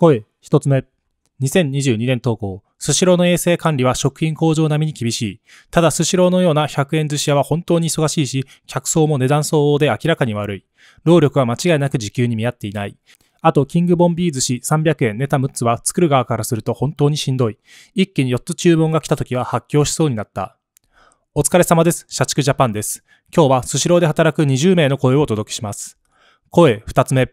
声、一つ目。2022年投稿。スシローの衛生管理は食品工場並みに厳しい。ただスシローのような100円寿司屋は本当に忙しいし、客層も値段相応で明らかに悪い。労力は間違いなく時給に見合っていない。あと、キングボンビー寿司300円ネタ6つは作る側からすると本当にしんどい。一気に4つ注文が来た時は発狂しそうになった。お疲れ様です。社畜ジャパンです。今日はスシローで働く20名の声をお届けします。声二つ目。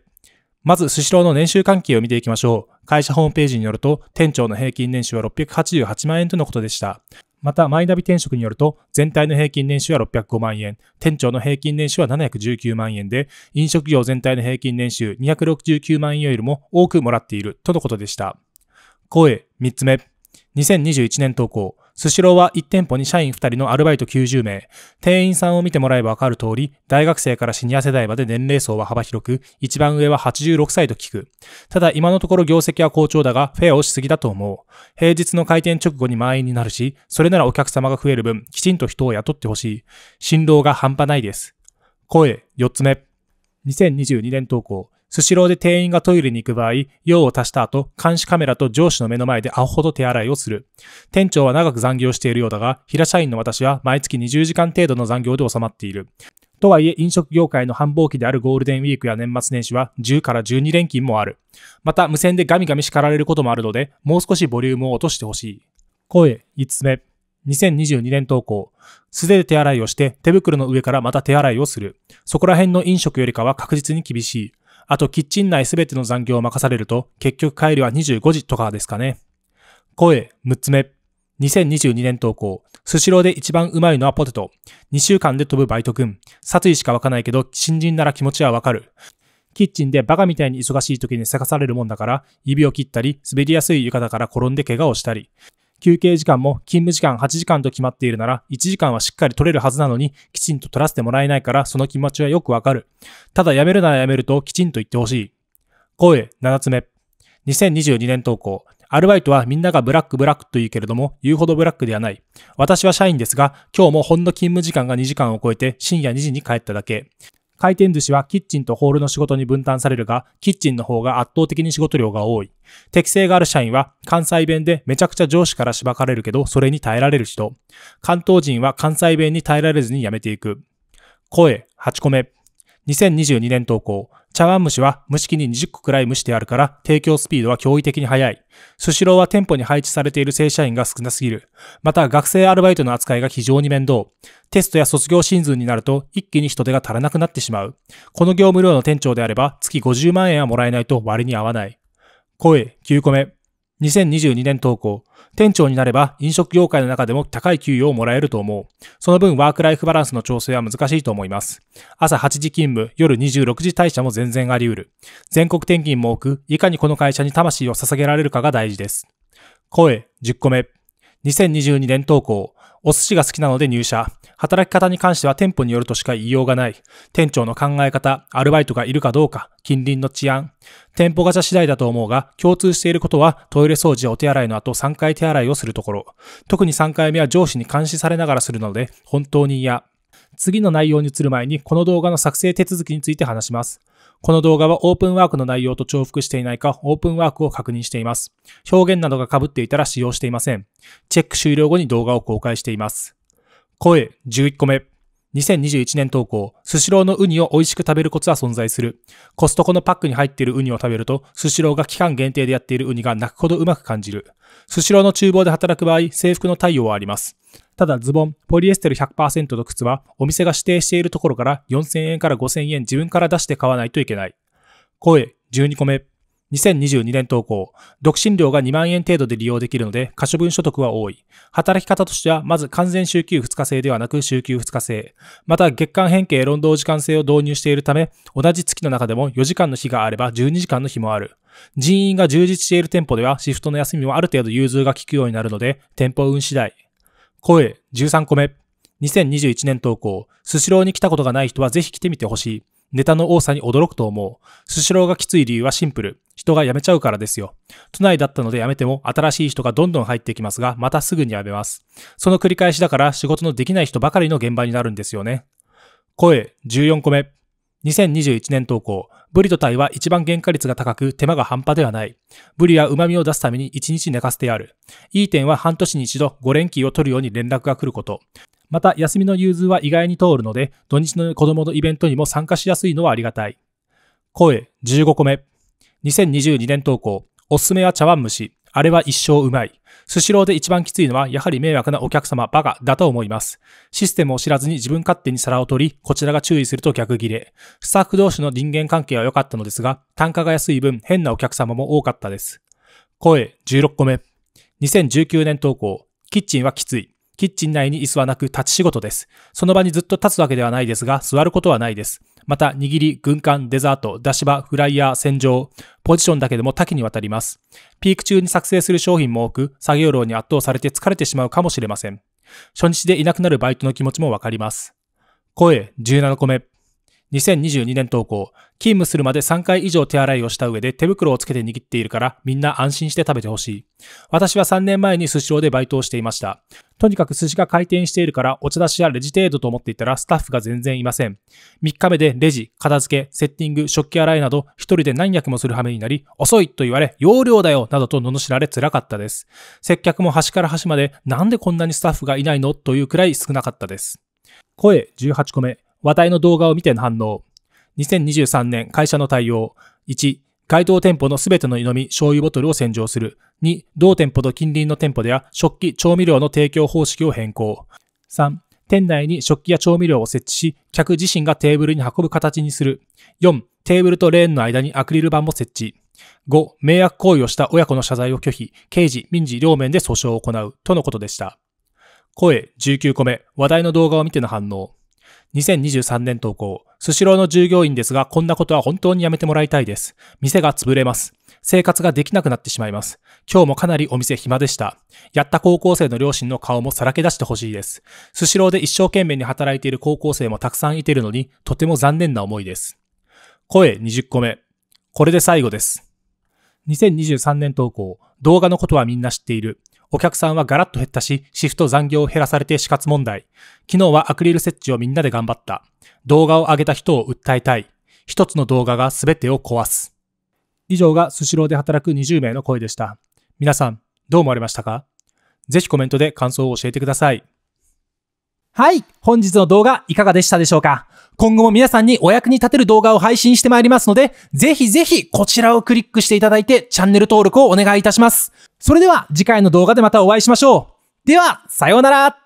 まず、スシローの年収関係を見ていきましょう。会社ホームページによると、店長の平均年収は688万円とのことでした。また、マイナビ転職によると、全体の平均年収は605万円、店長の平均年収は719万円で、飲食業全体の平均年収269万円よりも多くもらっているとのことでした。声、3つ目。2021年投稿。スシローは1店舗に社員2人のアルバイト90名。店員さんを見てもらえばわかる通り、大学生からシニア世代まで年齢層は幅広く、一番上は86歳と聞く。ただ今のところ業績は好調だが、フェアをしすぎだと思う。平日の開店直後に満員になるし、それならお客様が増える分、きちんと人を雇ってほしい。辛労が半端ないです。声、4つ目。2022年投稿。スシローで店員がトイレに行く場合、用を足した後、監視カメラと上司の目の前でアホほど手洗いをする。店長は長く残業しているようだが、平社員の私は毎月20時間程度の残業で収まっている。とはいえ飲食業界の繁忙期であるゴールデンウィークや年末年始は10から12連勤もある。また無線でガミガミ叱られることもあるので、もう少しボリュームを落としてほしい。声5つ目。2022年投稿。素手で手洗いをして手袋の上からまた手洗いをする。そこら辺の飲食よりかは確実に厳しい。あとキッチン内すべての残業を任されると、結局帰りは25時とかですかね。声、6つ目。2022年投稿。スシローで一番うまいのはポテト。2週間で飛ぶバイト君。殺意しか湧かないけど、新人なら気持ちはわかる。キッチンでバカみたいに忙しい時にせかされるもんだから、指を切ったり、滑りやすい床だから転んで怪我をしたり。休憩時間も勤務時間8時間と決まっているなら、1時間はしっかり取れるはずなのに、きちんと取らせてもらえないから、その気持ちはよくわかる。ただ辞めるなら辞めるときちんと言ってほしい。声7つ目。2022年投稿。アルバイトはみんながブラックブラックと言うけれども、言うほどブラックではない。私は社員ですが、今日もほんの勤務時間が2時間を超えて深夜2時に帰っただけ。回転寿司はキッチンとホールの仕事に分担されるが、キッチンの方が圧倒的に仕事量が多い。適性がある社員は関西弁でめちゃくちゃ上司からしばかれるけど、それに耐えられる人。関東人は関西弁に耐えられずに辞めていく。声、8個目。2022年投稿。茶碗蒸しは蒸し器に20個くらい蒸してあるから、提供スピードは驚異的に速い。スシローは店舗に配置されている正社員が少なすぎる。また、学生アルバイトの扱いが非常に面倒。テストや卒業シーズンになると、一気に人手が足らなくなってしまう。この業務量の店長であれば、月50万円はもらえないと割に合わない。声、9個目。2022年投稿。店長になれば飲食業界の中でも高い給与をもらえると思う。その分ワークライフバランスの調整は難しいと思います。朝8時勤務、夜26時退社も全然あり得る。全国転勤も多く、いかにこの会社に魂を捧げられるかが大事です。声、10個目。2022年投稿。お寿司が好きなので入社。働き方に関しては店舗によるとしか言いようがない。店長の考え方、アルバイトがいるかどうか、近隣の治安。店舗ガチャ次第だと思うが、共通していることは、トイレ掃除やお手洗いの後3回手洗いをするところ。特に3回目は上司に監視されながらするので、本当に嫌。次の内容に移る前に、この動画の作成手続きについて話します。この動画はオープンワークの内容と重複していないか、オープンワークを確認しています。表現などが被っていたら使用していません。チェック終了後に動画を公開しています。声11個目。2021年投稿、スシローのウニを美味しく食べるコツは存在する。コストコのパックに入っているウニを食べると、スシローが期間限定でやっているウニが泣くほどうまく感じる。スシローの厨房で働く場合、制服の対応はあります。ただズボン、ポリエステル100%の靴は、お店が指定しているところから4000円から5000円自分から出して買わないといけない。声、12個目。2022年投稿、独身料が2万円程度で利用できるので、可処分所得は多い。働き方としては、まず完全週休2日制ではなく週休2日制。また、月間変形労働時間制を導入しているため、同じ月の中でも4時間の日があれば12時間の日もある。人員が充実している店舗では、シフトの休みもある程度融通が利くようになるので、店舗運次第。声13個目。2021年投稿。スシローに来たことがない人はぜひ来てみてほしい。ネタの多さに驚くと思う。スシローがきつい理由はシンプル。人が辞めちゃうからですよ。都内だったので辞めても新しい人がどんどん入ってきますが、またすぐに辞めます。その繰り返しだから仕事のできない人ばかりの現場になるんですよね。声14個目。2021年投稿。ブリとタイは一番原価率が高く手間が半端ではない。ブリは旨味を出すために1日寝かせてある。いい点は半年に一度5連休を取るように連絡が来ること。また、休みの融通は意外に通るので、土日の子供のイベントにも参加しやすいのはありがたい。声15個目。2022年投稿。おすすめは茶碗蒸し。あれは一生うまい。スシローで一番きついのは、やはり迷惑なお客様、バカだと思います。システムを知らずに自分勝手に皿を取り、こちらが注意すると逆ギレ。スタッフ同士の人間関係は良かったのですが、単価が安い分、変なお客様も多かったです。声16個目。2019年投稿。キッチンはきつい。キッチン内に椅子はなく立ち仕事です。その場にずっと立つわけではないですが、座ることはないです。また、握り、軍艦、デザート、出し場、フライヤー、洗浄、ポジションだけでも多岐にわたります。ピーク中に作成する商品も多く、作業量に圧倒されて疲れてしまうかもしれません。初日でいなくなるバイトの気持ちもわかります。声、17個目。2022年投稿。勤務するまで3回以上手洗いをした上で手袋をつけて握っているからみんな安心して食べてほしい。私は3年前に寿司ローでバイトをしていました。とにかく寿司が回転しているからお茶出しやレジ程度と思っていたらスタッフが全然いません。3日目でレジ、片付け、セッティング、食器洗いなど一人で何役もする羽目になり、遅いと言われ、容量だよなどと罵られ辛かったです。接客も端から端までなんでこんなにスタッフがいないのというくらい少なかったです。声18個目。話題の動画を見ての反応。2023年会社の対応。1、該当店舗のすべての飲み醤油ボトルを洗浄する。2、同店舗と近隣の店舗では食器、調味料の提供方式を変更。3、店内に食器や調味料を設置し、客自身がテーブルに運ぶ形にする。4、テーブルとレーンの間にアクリル板も設置。5、迷惑行為をした親子の謝罪を拒否、刑事、民事両面で訴訟を行う。とのことでした。声19個目、話題の動画を見ての反応。2023年投稿。スシローの従業員ですが、こんなことは本当にやめてもらいたいです。店が潰れます。生活ができなくなってしまいます。今日もかなりお店暇でした。やった高校生の両親の顔もさらけ出してほしいです。スシローで一生懸命に働いている高校生もたくさんいているのに、とても残念な思いです。声20個目。これで最後です。2023年投稿。動画のことはみんな知っている。お客さんはガラッと減ったし、シフト残業を減らされて死活問題。昨日はアクリル設置をみんなで頑張った。動画を上げた人を訴えたい。一つの動画が全てを壊す。以上がスシローで働く20名の声でした。皆さん、どう思われましたかぜひコメントで感想を教えてください。はい。本日の動画いかがでしたでしょうか今後も皆さんにお役に立てる動画を配信してまいりますので、ぜひぜひこちらをクリックしていただいてチャンネル登録をお願いいたします。それでは次回の動画でまたお会いしましょう。では、さようなら